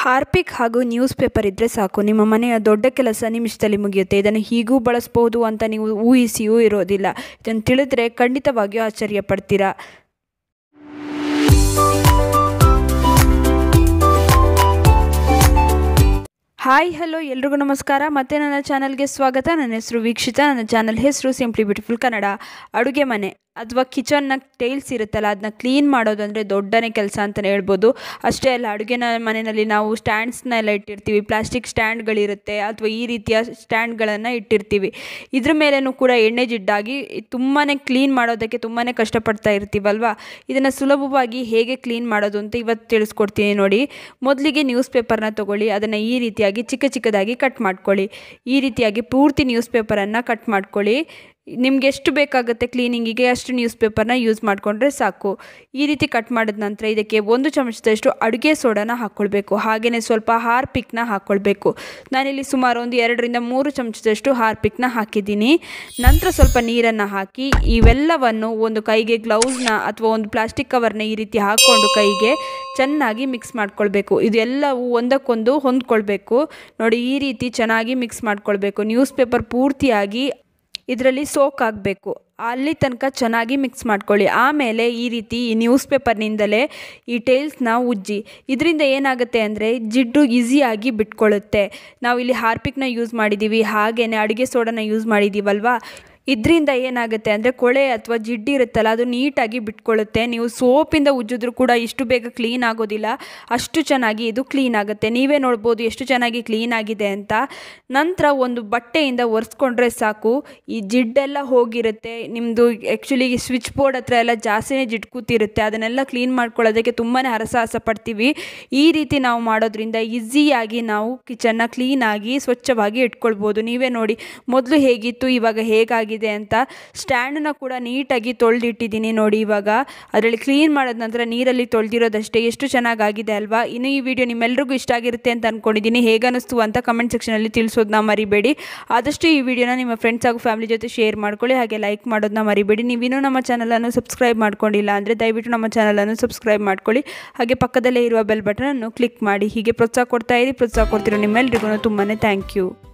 Harpic ಹಾಗೂ news paper ಇದ್ದರೆ ಸಾಕು ನಿಮ್ಮ ಮನೆಯ ದೊಡ್ಡ ಕೆಲಸ ನಿಮಿಷದಲ್ಲಿ ಮುಗಿಯುತ್ತೆ ಇದನ್ನು ಹೀಗೂ ಬಳಸಬಹುದು ಅಂತ ನೀವು ಊಹಿಸಿಯೂ ಇರೋದಿಲ್ಲ ಇದನ್ನು ತಿಳಿದ್ರೆ ಖಂಡಿತವಾಗಿಯೂ ಆಶ್ಚರ್ಯ ಪಡ್ತೀರಾ ಹಾಯ್ ಹಲೋ ಎಲ್ರಿಗೂ ನಮಸ್ಕಾರ ಮತ್ತೆ ನನ್ನ ಚಾನಲ್ಗೆ ಸ್ವಾಗತ ನನ್ನ ಹೆಸರು ವೀಕ್ಷಿತ ನನ್ನ ಚಾನಲ್ ಹೆಸರು ಸಿಂಪ್ಲಿ ಬ್ಯೂಟಿಫುಲ್ ಕನ್ನಡ ಅಡುಗೆ ಮನೆ ಅಥವಾ ಕಿಚನ್ನ ಟೈಲ್ಸ್ ಇರುತ್ತಲ್ಲ ಅದನ್ನ ಕ್ಲೀನ್ ಮಾಡೋದು ದೊಡ್ಡನೇ ಕೆಲಸ ಅಂತಲೇ ಹೇಳ್ಬೋದು ಅಷ್ಟೇ ಅಲ್ಲ ಅಡುಗೆನ ಮನೆಯಲ್ಲಿ ನಾವು ಸ್ಟ್ಯಾಂಡ್ಸ್ನ ಎಲ್ಲ ಇಟ್ಟಿರ್ತೀವಿ ಪ್ಲಾಸ್ಟಿಕ್ ಸ್ಟ್ಯಾಂಡ್ಗಳಿರುತ್ತೆ ಅಥವಾ ಈ ರೀತಿಯ ಸ್ಟ್ಯಾಂಡ್ಗಳನ್ನು ಇಟ್ಟಿರ್ತೀವಿ ಇದ್ರ ಮೇಲೇನೂ ಕೂಡ ಎಣ್ಣೆ ಜಿಡ್ಡಾಗಿ ತುಂಬಾ ಕ್ಲೀನ್ ಮಾಡೋದಕ್ಕೆ ತುಂಬಾ ಕಷ್ಟಪಡ್ತಾ ಇರ್ತೀವಲ್ವಾ ಇದನ್ನು ಸುಲಭವಾಗಿ ಹೇಗೆ ಕ್ಲೀನ್ ಮಾಡೋದು ಅಂತ ಇವತ್ತು ತಿಳಿಸ್ಕೊಡ್ತೀನಿ ನೋಡಿ ಮೊದಲಿಗೆ ನ್ಯೂಸ್ ಪೇಪರ್ನ ತೊಗೊಳ್ಳಿ ಅದನ್ನು ಈ ರೀತಿಯಾಗಿ ಚಿಕ್ಕ ಚಿಕ್ಕದಾಗಿ ಕಟ್ ಮಾಡ್ಕೊಳ್ಳಿ ಈ ರೀತಿಯಾಗಿ ಪೂರ್ತಿ ನ್ಯೂಸ್ ಪೇಪರನ್ನು ಕಟ್ ಮಾಡ್ಕೊಳ್ಳಿ ನಿಮ್ಗೆ ಎಷ್ಟು ಬೇಕಾಗುತ್ತೆ ಕ್ಲೀನಿಂಗಿಗೆ ಅಷ್ಟು ನ್ಯೂಸ್ ಪೇಪರ್ನ ಯೂಸ್ ಮಾಡಿಕೊಂಡ್ರೆ ಸಾಕು ಈ ರೀತಿ ಕಟ್ ಮಾಡಿದ ನಂತರ ಇದಕ್ಕೆ ಒಂದು ಚಮಚದಷ್ಟು ಅಡುಗೆ ಸೋಡಾನ ಹಾಕ್ಕೊಳ್ಬೇಕು ಹಾಗೆಯೇ ಸ್ವಲ್ಪ ಹಾರ್ಪಿಕ್ನ ಹಾಕ್ಕೊಳ್ಬೇಕು ನಾನಿಲ್ಲಿ ಸುಮಾರು ಒಂದು ಎರಡರಿಂದ ಮೂರು ಚಮಚದಷ್ಟು ಹಾರ್ಪಿಕ್ನ ಹಾಕಿದ್ದೀನಿ ನಂತರ ಸ್ವಲ್ಪ ನೀರನ್ನು ಹಾಕಿ ಇವೆಲ್ಲವನ್ನು ಒಂದು ಕೈಗೆ ಗ್ಲೌಸ್ನ ಅಥವಾ ಒಂದು ಪ್ಲಾಸ್ಟಿಕ್ ಕವರ್ನ ಈ ರೀತಿ ಹಾಕ್ಕೊಂಡು ಕೈಗೆ ಚೆನ್ನಾಗಿ ಮಿಕ್ಸ್ ಮಾಡ್ಕೊಳ್ಬೇಕು ಇದೆಲ್ಲವೂ ಒಂದಕ್ಕೊಂದು ಹೊಂದ್ಕೊಳ್ಬೇಕು ನೋಡಿ ಈ ರೀತಿ ಚೆನ್ನಾಗಿ ಮಿಕ್ಸ್ ಮಾಡ್ಕೊಳ್ಬೇಕು ನ್ಯೂಸ್ ಪೇಪರ್ ಪೂರ್ತಿಯಾಗಿ ಇದರಲ್ಲಿ ಸೋಕ್ ಆಗಬೇಕು ಅಲ್ಲಿ ತನಕ ಚೆನ್ನಾಗಿ ಮಿಕ್ಸ್ ಮಾಡ್ಕೊಳ್ಳಿ ಆಮೇಲೆ ಈ ರೀತಿ ಈ ನ್ಯೂಸ್ ಪೇಪರ್ನಿಂದಲೇ ಈ ಟೈಲ್ಸ್ನ ಉಜ್ಜಿ ಇದರಿಂದ ಏನಾಗುತ್ತೆ ಅಂದರೆ ಜಿಡ್ಡು ಈಸಿಯಾಗಿ ಬಿಟ್ಕೊಳ್ಳುತ್ತೆ ನಾವು ಇಲ್ಲಿ ಹಾರ್ಪಿಕ್ನ ಯೂಸ್ ಮಾಡಿದ್ದೀವಿ ಹಾಗೆಯೇ ಅಡುಗೆ ಸೋಡಾನ ಯೂಸ್ ಮಾಡಿದ್ದೀವಲ್ವಾ ಇದರಿಂದ ಏನಾಗುತ್ತೆ ಅಂದರೆ ಕೊಳೆ ಅಥವಾ ಜಿಡ್ಡು ಇರುತ್ತಲ್ಲ ಅದು ನೀಟಾಗಿ ಬಿಟ್ಕೊಳ್ಳುತ್ತೆ ನೀವು ಸೋಪಿಂದ ಉಜ್ಜಿದ್ರು ಕೂಡ ಇಷ್ಟು ಬೇಗ ಕ್ಲೀನ್ ಆಗೋದಿಲ್ಲ ಅಷ್ಟು ಚೆನ್ನಾಗಿ ಇದು ಕ್ಲೀನ್ ಆಗುತ್ತೆ ನೀವೇ ನೋಡ್ಬೋದು ಎಷ್ಟು ಚೆನ್ನಾಗಿ ಕ್ಲೀನ್ ಆಗಿದೆ ಅಂತ ನಂತರ ಒಂದು ಬಟ್ಟೆಯಿಂದ ಒರೆಸ್ಕೊಂಡ್ರೆ ಸಾಕು ಈ ಜಿಡ್ಡೆಲ್ಲ ಹೋಗಿರುತ್ತೆ ನಿಮ್ಮದು ಆ್ಯಕ್ಚುಲಿ ಸ್ವಿಚ್ ಬೋರ್ಡ್ ಹತ್ರ ಎಲ್ಲ ಜಾಸ್ತಿನೇ ಜಿಡ್ ಕೂತಿರುತ್ತೆ ಅದನ್ನೆಲ್ಲ ಕ್ಲೀನ್ ಮಾಡ್ಕೊಳ್ಳೋದಕ್ಕೆ ತುಂಬಾ ಹರಸಾಹಸ ಪಡ್ತೀವಿ ಈ ರೀತಿ ನಾವು ಮಾಡೋದ್ರಿಂದ ಈಸಿಯಾಗಿ ನಾವು ಕಿಚನ್ನ ಕ್ಲೀನಾಗಿ ಸ್ವಚ್ಛವಾಗಿ ಇಟ್ಕೊಳ್ಬೋದು ನೀವೇ ನೋಡಿ ಮೊದಲು ಹೇಗಿತ್ತು ಇವಾಗ ಹೇಗಾಗಿದೆ ಇದೆ ಅಂತ ಸ್ಟ್ಯಾಂಡನ್ನ ಕೂಡ ನೀಟಾಗಿ ತೊಳೆದಿಟ್ಟಿದ್ದೀನಿ ನೋಡಿ ಇವಾಗ ಅದರಲ್ಲಿ ಕ್ಲೀನ್ ಮಾಡಿದ ನಂತರ ನೀರಲ್ಲಿ ತೊಳೆದಿರೋದಷ್ಟೇ ಎಷ್ಟು ಚೆನ್ನಾಗಾಗಿದೆ ಅಲ್ವಾ ಇನ್ನು ಈ ವಿಡಿಯೋ ನಿಮ್ಮೆಲ್ಲರಿಗೂ ಇಷ್ಟ ಆಗಿರುತ್ತೆ ಅಂತ ಅಂದ್ಕೊಂಡಿದ್ದೀನಿ ಹೇಗೆ ಅನ್ನಿಸ್ತು ಅಂತ ಕಮೆಂಟ್ ಸೆಕ್ಷನಲ್ಲಿ ತಿಳಿಸೋದನ್ನ ಮರಿಬೇಡಿ ಆದಷ್ಟು ಈ ವಿಡಿಯೋನ ನಿಮ್ಮ ಫ್ರೆಂಡ್ಸ್ ಹಾಗೂ ಫ್ಯಾಮಿಲಿ ಜೊತೆ ಶೇರ್ ಮಾಡ್ಕೊಳ್ಳಿ ಹಾಗೆ ಲೈಕ್ ಮಾಡೋದನ್ನ ಮರಿಬೇಡಿ ಇನ್ನು ನಮ್ಮ ಚಾನಲನ್ನು ಸಬ್ಸ್ಕ್ರೈಬ್ ಮಾಡ್ಕೊಂಡಿಲ್ಲ ಅಂದರೆ ದಯವಿಟ್ಟು ನಮ್ಮ ಚಾನಲನ್ನು ಸಬ್ಸ್ಕ್ರೈಬ್ ಮಾಡ್ಕೊಳ್ಳಿ ಹಾಗೆ ಪಕ್ಕದಲ್ಲೇ ಇರುವ ಬೆಲ್ ಬಟನನ್ನು ಕ್ಲಿಕ್ ಮಾಡಿ ಹೀಗೆ ಪ್ರೋತ್ಸಾಹ ಕೊಡ್ತಾ ಇರಿ ಪ್ರೋತ್ಸಾಹ ಕೊಡ್ತಿರೋ ನಿಮ್ಮೆಲ್ರಿಗೂ ತುಂಬಾ ಥ್ಯಾಂಕ್ ಯು